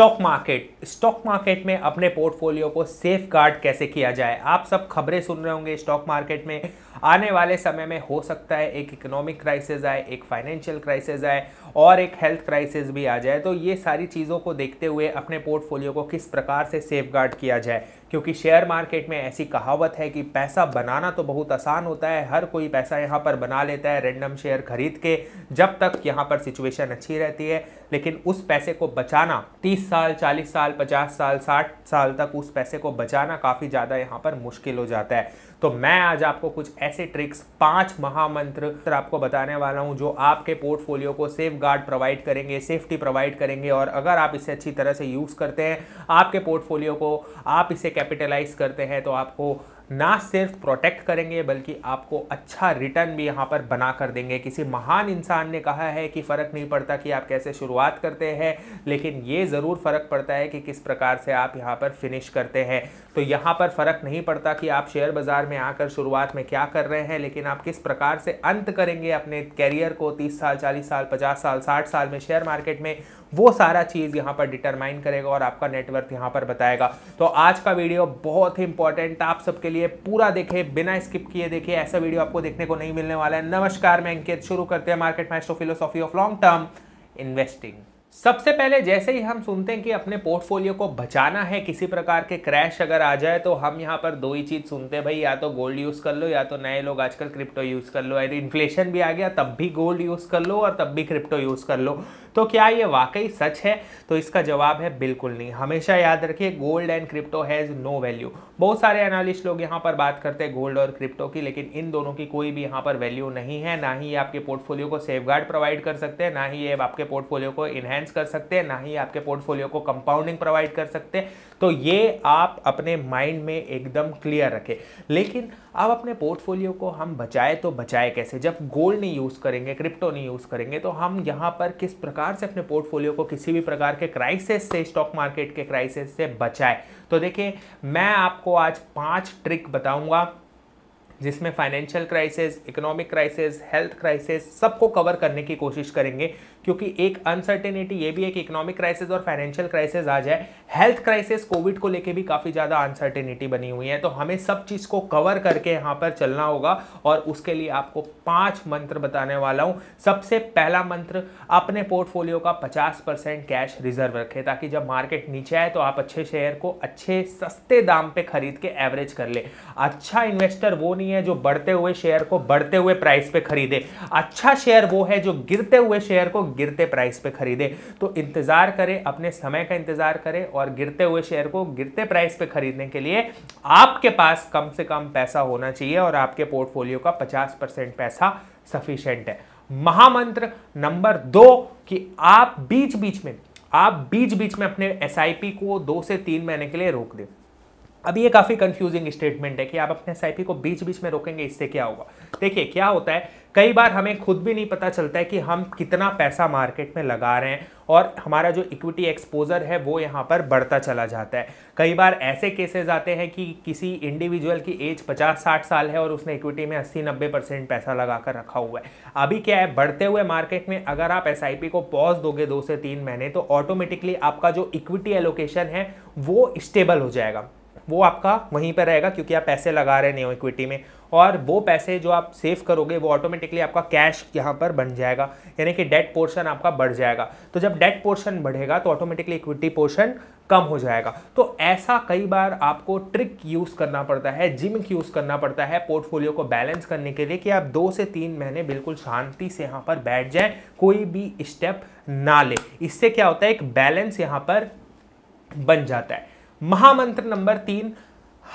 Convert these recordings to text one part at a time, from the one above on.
stock market stock market में अपने portfolio को सेफ गार्ड कैसे किया जाए आप सब खबरें सुन रहे होंगे स्टॉक मार्केट में आने वाले समय में हो सकता है एक इकोनॉमिक क्राइसिस आए एक फाइनेंशियल क्राइसिस आए और एक हेल्थ क्राइसिस भी आ जाए तो ये सारी चीज़ों को देखते हुए अपने पोर्टफोलियो को किस प्रकार से सेफ गार्ड किया जाए क्योंकि शेयर मार्केट में ऐसी कहावत है कि पैसा बनाना तो बहुत आसान होता है हर कोई पैसा यहाँ पर बना लेता है रेंडम शेयर खरीद के जब तक यहाँ पर सिचुएशन अच्छी रहती है लेकिन उस पैसे को बचाना 30 साल 40 साल 50 साल 60 साल तक उस पैसे को बचाना काफ़ी ज़्यादा यहाँ पर मुश्किल हो जाता है तो मैं आज आपको कुछ ऐसे ट्रिक्स पांच महामंत्र आपको बताने वाला हूं जो आपके पोर्टफोलियो को सेफ गार्ड प्रोवाइड करेंगे सेफ्टी प्रोवाइड करेंगे और अगर आप इसे अच्छी तरह से यूज करते हैं आपके पोर्टफोलियो को आप इसे कैपिटलाइज करते हैं तो आपको ना सिर्फ प्रोटेक्ट करेंगे बल्कि आपको अच्छा रिटर्न भी यहाँ पर बना कर देंगे किसी महान इंसान ने कहा है कि फ़र्क नहीं पड़ता कि आप कैसे शुरुआत करते हैं लेकिन ये ज़रूर फ़र्क पड़ता है कि किस प्रकार से आप यहाँ पर फिनिश करते हैं तो यहाँ पर फ़र्क नहीं पड़ता कि आप शेयर बाज़ार में आकर शुरुआत में क्या कर रहे हैं लेकिन आप किस प्रकार से अंत करेंगे अपने कैरियर को तीस साल चालीस साल पचास साल साठ साल में शेयर मार्केट में वो सारा चीज़ यहाँ पर डिटरमाइन करेगा और आपका नेटवर्थ यहाँ पर बताएगा तो आज का वीडियो बहुत ही इंपॉर्टेंट आप सबके लिए पूरा देखे बिना स्किप किए देखिए ऐसा वीडियो आपको देखने को नहीं मिलने वाला है नमस्कार मैं अंकित शुरू करते हैं market match philosophy of long term investing सबसे पहले जैसे ही हम सुनते हैं कि अपने पोर्टफोलियो को बचाना है किसी प्रकार के क्रैश अगर आ जाए तो हम यहाँ पर दो ही चीज़ सुनते हैं भाई या तो गोल्ड यूज़ कर लो या तो नए लोग आजकल क्रिप्टो यूज़ कर लो अगर इन्फ्लेशन भी आ गया तब भी गोल्ड यूज़ कर लो और तब भी क्रिप्टो यूज़ कर लो तो क्या ये वाकई सच है तो इसका जवाब है बिल्कुल नहीं हमेशा याद रखिए gold and crypto has no value बहुत सारे एनालिस्ट लोग यहाँ पर बात करते हैं गोल्ड और क्रिप्टो की लेकिन इन दोनों की कोई भी यहाँ पर वैल्यू नहीं है ना ही ये आपके पोर्टफोलियो को सेफ प्रोवाइड कर सकते हैं ना ही ये आपके पोर्टफोलियो को इन्हेंस फाइनेंस कर सकते हैं ना ही आपके पोर्टफोलियो को कंपाउंडिंग प्रोवाइड कर सकते हैं तो ये आप अपने माइंड में एकदम क्लियर रखें लेकिन अब अपने पोर्टफोलियो को हम बचाए तो बचाए कैसे जब गोल्ड नहीं यूज़ करेंगे क्रिप्टो नहीं यूज़ करेंगे तो हम यहाँ पर किस प्रकार से अपने पोर्टफोलियो को किसी भी प्रकार के क्राइसिस से स्टॉक मार्केट के क्राइसिस से बचाए तो देखिए मैं आपको आज पाँच ट्रिक बताऊँगा जिसमें financial crisis economic crisis health crisis सबको कवर करने की कोशिश करेंगे क्योंकि एक अनसर्टेनिटी ये भी है कि इकोनॉमिक क्राइसिस और फाइनेंशियल क्राइसिस आ जाए हेल्थ क्राइसिस कोविड को लेके भी काफ़ी ज़्यादा अनसर्टेनिटी बनी हुई है तो हमें सब चीज़ को कवर करके यहाँ पर चलना होगा और उसके लिए आपको पाँच मंत्र बताने वाला हूँ सबसे पहला मंत्र अपने पोर्टफोलियो का पचास कैश रिजर्व रखें ताकि जब मार्केट नीचे आए तो आप अच्छे शेयर को अच्छे सस्ते दाम पर खरीद के एवरेज कर ले अच्छा इन्वेस्टर वो नहीं है जो बढ़ते हुए शेयर को बढ़ते हुए प्राइस पे खरीदे अच्छा शेयर वो है जो गिरते हुए शेयर को गिरते प्राइस पे खरीदें तो इंतज़ार करें अपने समय का इंतज़ार करें और गिरते हुए शेयर को गिरते प्राइस पे खरीदने के लिए आपके पास कम से कम पैसा होना चाहिए और आपके पोर्टफोलियो का पचास परसेंट पैसा सफिशेंट है महामंत्र नंबर दो कि आप बीच बीच में आप बीच बीच में अपने एस को दो से तीन महीने के लिए रोक दें अब ये काफ़ी कंफ्यूजिंग स्टेटमेंट है कि आप अपने एस को बीच बीच में रोकेंगे इससे क्या होगा देखिए क्या होता है कई बार हमें खुद भी नहीं पता चलता है कि हम कितना पैसा मार्केट में लगा रहे हैं और हमारा जो इक्विटी एक्सपोजर है वो यहाँ पर बढ़ता चला जाता है कई बार ऐसे केसेस आते हैं कि किसी इंडिविजुअल की एज 50-60 साल है और उसने इक्विटी में 80-90 परसेंट पैसा लगा कर रखा हुआ है अभी क्या है बढ़ते हुए मार्केट में अगर आप एस को पॉज दोगे दो से तीन महीने तो ऑटोमेटिकली आपका जो इक्विटी एलोकेशन है वो स्टेबल हो जाएगा वो आपका वहीं पर रहेगा क्योंकि आप पैसे लगा रहे नहीं हो इक्विटी में और वो पैसे जो आप सेव करोगे वो ऑटोमेटिकली आपका कैश यहाँ पर बन जाएगा यानी कि डेट पोर्शन आपका बढ़ जाएगा तो जब डेट पोर्शन बढ़ेगा तो ऑटोमेटिकली इक्विटी पोर्शन कम हो जाएगा तो ऐसा कई बार आपको ट्रिक यूज़ करना पड़ता है जिम यूज़ करना पड़ता है पोर्टफोलियो को बैलेंस करने के लिए कि आप दो से तीन महीने बिल्कुल शांति से यहाँ पर बैठ जाए कोई भी स्टेप ना ले इससे क्या होता है एक बैलेंस यहाँ पर बन जाता है महामंत्र नंबर तीन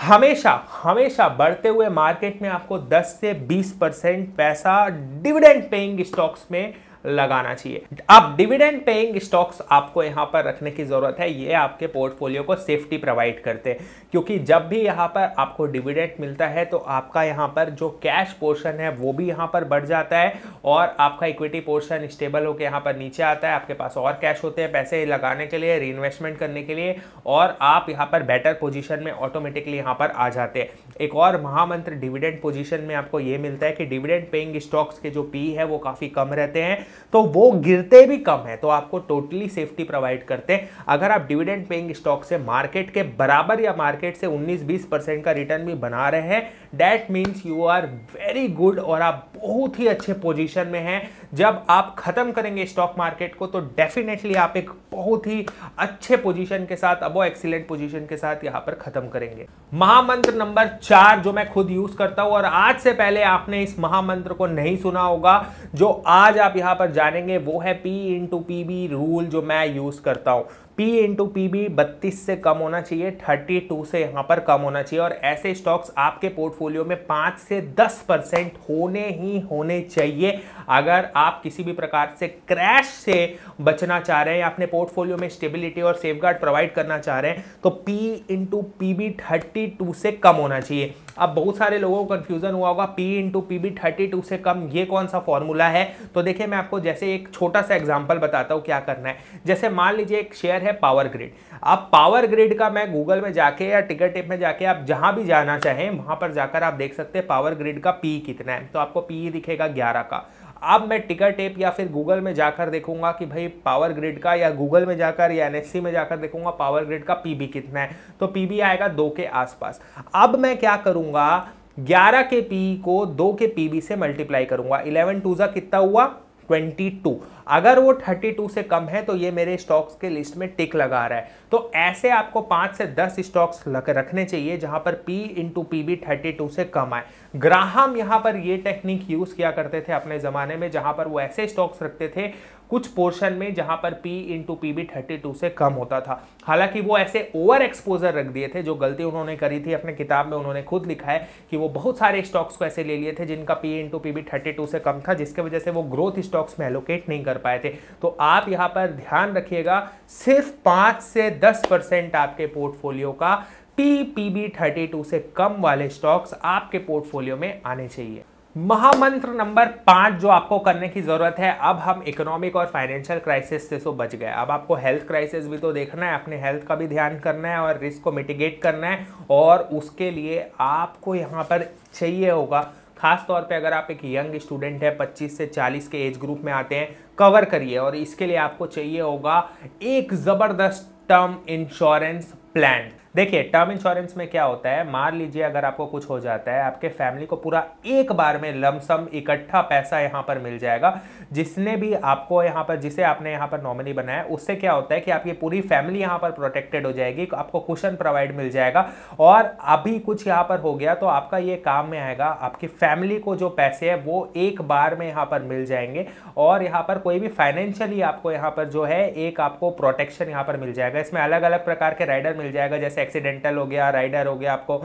हमेशा हमेशा बढ़ते हुए मार्केट में आपको 10 से 20 परसेंट पैसा डिविडेंड पेइंग स्टॉक्स में लगाना चाहिए अब डिविडेंड पेइंग स्टॉक्स आपको यहाँ पर रखने की ज़रूरत है ये आपके पोर्टफोलियो को सेफ्टी प्रोवाइड करते हैं क्योंकि जब भी यहाँ पर आपको डिविडेंड मिलता है तो आपका यहाँ पर जो कैश पोर्शन है वो भी यहाँ पर बढ़ जाता है और आपका इक्विटी पोर्शन स्टेबल होकर यहाँ पर नीचे आता है आपके पास और कैश होते हैं पैसे लगाने के लिए रीइन्वेस्टमेंट करने के लिए और आप यहाँ पर बेटर पोजिशन में ऑटोमेटिकली यहाँ पर आ जाते हैं एक और महामंत्र डिविडेंड पोजिशन में आपको ये मिलता है कि डिविडेंड पेइंग स्टॉक्स के जो पी है वो काफ़ी कम रहते हैं तो वो गिरते भी कम है तो आपको टोटली सेफ्टी प्रोवाइड करते हैं अगर आप डिविडेंड पेइंग स्टॉक से मार्केट के बराबर या मार्केट से 19-20 परसेंट का रिटर्न भी बना रहे हैं that means you are very good और आप बहुत ही अच्छे पोजिशन में हैं जब आप खत्म करेंगे स्टॉक मार्केट को तो डेफिनेटली आप एक बहुत ही अच्छे पोजीशन के साथ अबो एक्सीलेंट पोजीशन के साथ यहां पर खत्म करेंगे महामंत्र नंबर चार जो मैं खुद यूज करता हूं और आज से पहले आपने इस महामंत्र को नहीं सुना होगा जो आज आप यहां पर जानेंगे वो है P into P B rule जो मैं यूज करता हूं पी इंटू पी बी बत्तीस से कम होना चाहिए थर्टी टू से यहाँ पर कम होना चाहिए और ऐसे स्टॉक्स आपके पोर्टफोलियो में पाँच से दस परसेंट होने ही होने चाहिए अगर आप किसी भी प्रकार से क्रैश से बचना चाह रहे हैं या अपने पोर्टफोलियो में स्टेबिलिटी और सेफगार्ड प्रोवाइड करना चाह रहे हैं तो P into P B thirty two से कम होना चाहिए अब बहुत सारे लोगों को कंफ्यूजन हुआ होगा P into P B thirty two से कम ये कौन सा फॉर्मूला है तो देखिए मैं आपको जैसे एक छोटा सा एग्जाम्पल बताता हूँ क्या करना है जैसे मान लीजिए एक शेयर है पावर ग्रिड अब पावर ग्रिड का मैं गूगल में जाके या टिकट टेप में जाके आप जहाँ भी जाना चाहें वहाँ पर जाकर आप देख सकते हैं पावर ग्रिड का पी कितना है तो आपको पी दिखेगा ग्यारह का अब मैं टिकट टेप या फिर गूगल में जाकर देखूंगा कि भाई पावर ग्रिड का या गूगल में जाकर या एनएससी में जाकर देखूंगा पावर ग्रिड का पीबी कितना है तो पीबी आएगा दो के आसपास अब मैं क्या करूंगा 11 के पी को दो के पीबी से मल्टीप्लाई करूंगा 11 टू जा कितना हुआ 22 अगर वो 32 से कम है तो ये मेरे स्टॉक्स के लिस्ट में टिक लगा रहा है तो ऐसे आपको पाँच से दस स्टॉक्स रखने चाहिए जहां पर P into P B thirty से कम आए ग्राहम यहां पर ये टेक्निक यूज़ किया करते थे अपने ज़माने में जहां पर वो ऐसे स्टॉक्स रखते थे कुछ पोर्शन में जहां पर P into P B thirty two से कम होता था हालांकि वो ऐसे ओवर एक्सपोजर रख दिए थे जो गलती उन्होंने करी थी अपने किताब में उन्होंने खुद लिखा है कि वो बहुत सारे स्टॉक्स को ऐसे ले लिए थे जिनका P into P B thirty two से कम था जिसके वजह से वो ग्रोथ स्टॉक्स में एलोकेट नहीं कर पाए थे तो आप यहाँ पर ध्यान रखिएगा सिर्फ पाँच से दस परसेंट आपके पोर्टफोलियो का P P B thirty two से कम वाले स्टॉक्स आपके पोर्टफोलियो में आने चाहिए महामंत्र नंबर पांच जो आपको करने की ज़रूरत है अब हम इकोनॉमिक और फाइनेंशियल क्राइसिस से तो बच गए अब आपको हेल्थ क्राइसिस भी तो देखना है अपने हेल्थ का भी ध्यान करना है और रिस्क को मिटिगेट करना है और उसके लिए आपको यहाँ पर चाहिए होगा खास तौर पे अगर आप एक यंग स्टूडेंट है 25 से 40 के एज ग्रुप में आते हैं कवर करिए और इसके लिए आपको चाहिए होगा एक ज़बरदस्त टर्म इंश्योरेंस प्लान देखिए टर्म इंश्योरेंस में क्या होता है मान लीजिए अगर आपको कुछ हो जाता है आपके फैमिली को पूरा एक बार में लमसम इकट्ठा पैसा यहां पर मिल जाएगा जिसने भी आपको यहां पर जिसे आपने यहां पर नॉमिनी बनाया उससे क्या होता है कि आपकी पूरी फैमिली यहां पर प्रोटेक्टेड हो जाएगी आपको कुशन प्रोवाइड मिल जाएगा और अभी कुछ यहां पर हो गया तो आपका ये काम में आएगा आपकी फैमिली को जो पैसे है वो एक बार में यहां पर मिल जाएंगे और यहां पर कोई भी फाइनेंशियली आपको यहां पर जो है एक आपको प्रोटेक्शन यहां पर मिल जाएगा इसमें अलग अलग प्रकार के राइडर मिल जाएगा जैसे एक्सीडेंटल हो गया राइडर हो गया आपको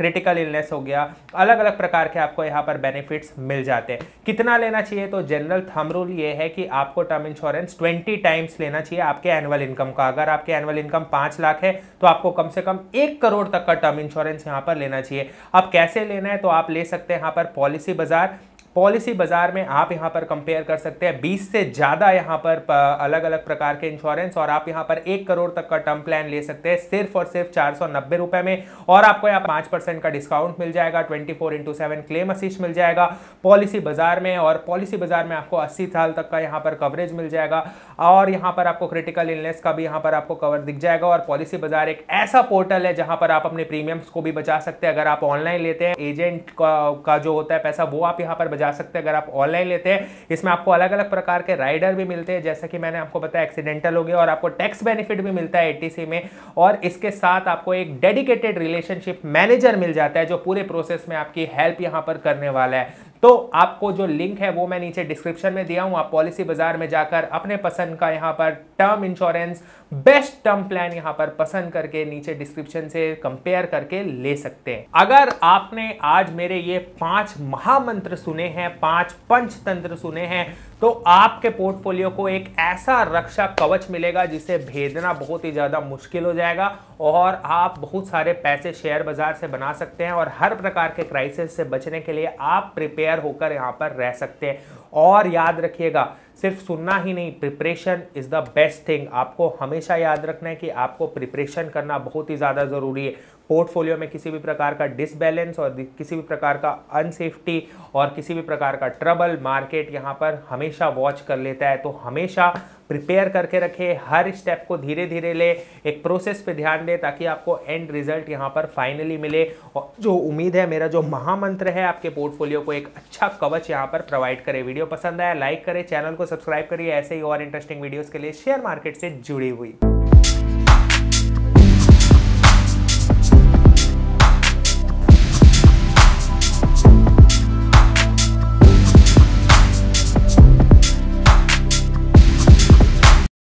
क्रिटिकल इलनेस हो गया अलग अलग प्रकार के आपको यहाँ पर बेनिफिट्स मिल जाते हैं कितना लेना चाहिए तो जनरल थम ये है कि आपको टर्म इंश्योरेंस ट्वेंटी टाइम्स लेना चाहिए आपके एनुअल इनकम का अगर आपके एनुअल इनकम पाँच लाख है तो आपको कम से कम एक करोड़ तक का टर्म इंश्योरेंस यहाँ पर लेना चाहिए अब कैसे लेना है तो आप ले सकते हैं यहाँ पर पॉलिसी बाजार पॉलिसी बाजार में आप यहां पर कंपेयर कर सकते हैं बीस से ज़्यादा यहां पर अलग अलग प्रकार के इंश्योरेंस और आप यहाँ पर एक करोड़ तक का टर्म प्लान ले सकते हैं सिर्फ और सिर्फ चार सौ नब्बे रुपए में और आपको यहाँ पाँच परसेंट का डिस्काउंट मिल जाएगा twenty four into seven claim assist मिल जाएगा पॉलिसी बाजार में और पॉलिसी बाजार में आपको अस्सी साल तक का यहाँ पर कवरेज मिल जाएगा और यहाँ पर आपको क्रिटिकल इलनेस का भी यहाँ पर आपको कवर दिख जाएगा और पॉलिसी बाजार एक ऐसा पोर्टल है जहां पर आप अपने प्रीमियम्स को भी बचा सकते हैं अगर आप ऑनलाइन लेते हैं एजेंट का, जो होता है पैसा वो आप यहाँ पर जा सकते हैं अगर आप ऑनलाइन लेते हैं इसमें आपको अलग अलग प्रकार के राइडर भी मिलते हैं जैसे कि मैंने आपको बताया एक्सीडेंटल हो गया और आपको टैक्स बेनिफिट भी मिलता है एटीसी में और इसके साथ आपको एक डेडिकेटेड रिलेशनशिप मैनेजर मिल जाता है जो पूरे प्रोसेस में आपकी हेल्प यहाँ पर करने वाला है तो आपको जो लिंक है वो मैं नीचे डिस्क्रिप्शन में दिया हूं आप पॉलिसी बाजार में जाकर अपने पसंद का यहां पर term insurance best term plan यहां पर पसंद करके नीचे डिस्क्रिप्शन से कंपेयर करके ले सकते हैं अगर आपने आज मेरे ये पांच महामंत्र सुने हैं पांच पंचतंत्र सुने हैं तो आपके पोर्टफोलियो को एक ऐसा रक्षा कवच मिलेगा जिसे भेदना बहुत ही ज़्यादा मुश्किल हो जाएगा और आप बहुत सारे पैसे शेयर बाज़ार से बना सकते हैं और हर प्रकार के क्राइसिस से बचने के लिए आप प्रिपेयर होकर यहाँ पर रह सकते हैं और याद रखिएगा सिर्फ सुनना ही नहीं preparation is the best thing आपको हमेशा याद रखना है कि आपको प्रिपरेशन करना बहुत ही ज़्यादा ज़रूरी है पोर्टफोलियो में किसी भी प्रकार का डिसबैलेंस और किसी भी प्रकार का अनसेफ्टी और किसी भी प्रकार का ट्रबल मार्केट यहाँ पर हमेशा वॉच कर लेता है तो हमेशा प्रिपेयर करके रखे हर स्टेप को धीरे धीरे ले एक प्रोसेस पे ध्यान दे ताकि आपको एंड रिजल्ट यहाँ पर फाइनली मिले और जो उम्मीद है मेरा जो महामंत्र है आपके पोर्टफोलियो को एक अच्छा कवच यहाँ पर प्रोवाइड करे वीडियो पसंद आया लाइक करें चैनल को सब्सक्राइब करिए ऐसे ही और इंटरेस्टिंग वीडियोज़ के लिए शेयर मार्केट से जुड़ी हुई